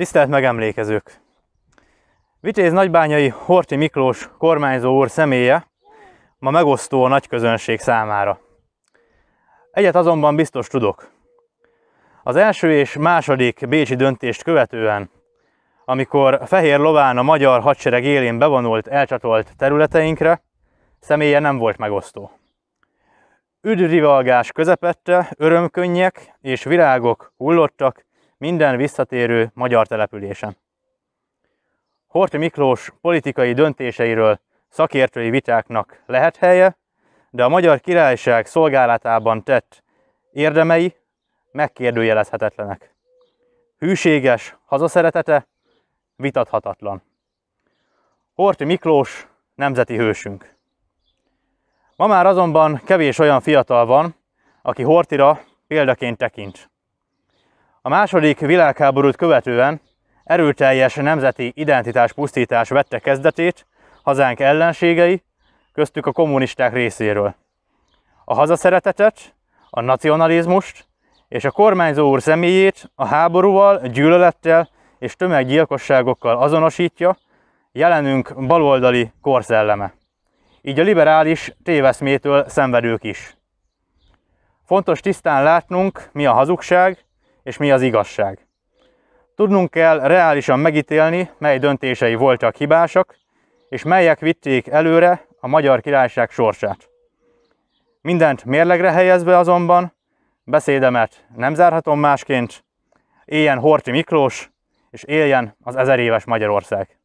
Tisztelt megemlékezők! Vitéz nagybányai Horti Miklós kormányzó úr személye ma megosztó a nagy közönség számára. Egyet azonban biztos tudok. Az első és második bécsi döntést követően, amikor Fehér Lován a magyar hadsereg élén bevonult, elcsatolt területeinkre, személye nem volt megosztó. Üdrivalgás közepette örömkönnyek és virágok hullottak minden visszatérő magyar településen. Horti Miklós politikai döntéseiről szakértői vitáknak lehet helye, de a magyar királyság szolgálatában tett érdemei megkérdőjelezhetetlenek. Hűséges hazaszeretete vitathatatlan. Horti Miklós nemzeti hősünk. Ma már azonban kevés olyan fiatal van, aki Hortira példaként tekint. A második világháborút követően erőteljes nemzeti identitás pusztítás vette kezdetét hazánk ellenségei, köztük a kommunisták részéről. A hazaszeretetet, a nacionalizmust és a kormányzó úr személyét a háborúval, gyűlölettel és tömeggyilkosságokkal azonosítja jelenünk baloldali korszelleme. Így a liberális téveszmétől szenvedők is. Fontos tisztán látnunk, mi a hazugság, és mi az igazság. Tudnunk kell reálisan megítélni, mely döntései voltak hibásak, és melyek vitték előre a magyar királyság sorsát. Mindent mérlegre helyezve azonban, beszédemet nem zárhatom másként, éljen Horti Miklós, és éljen az ezer éves Magyarország.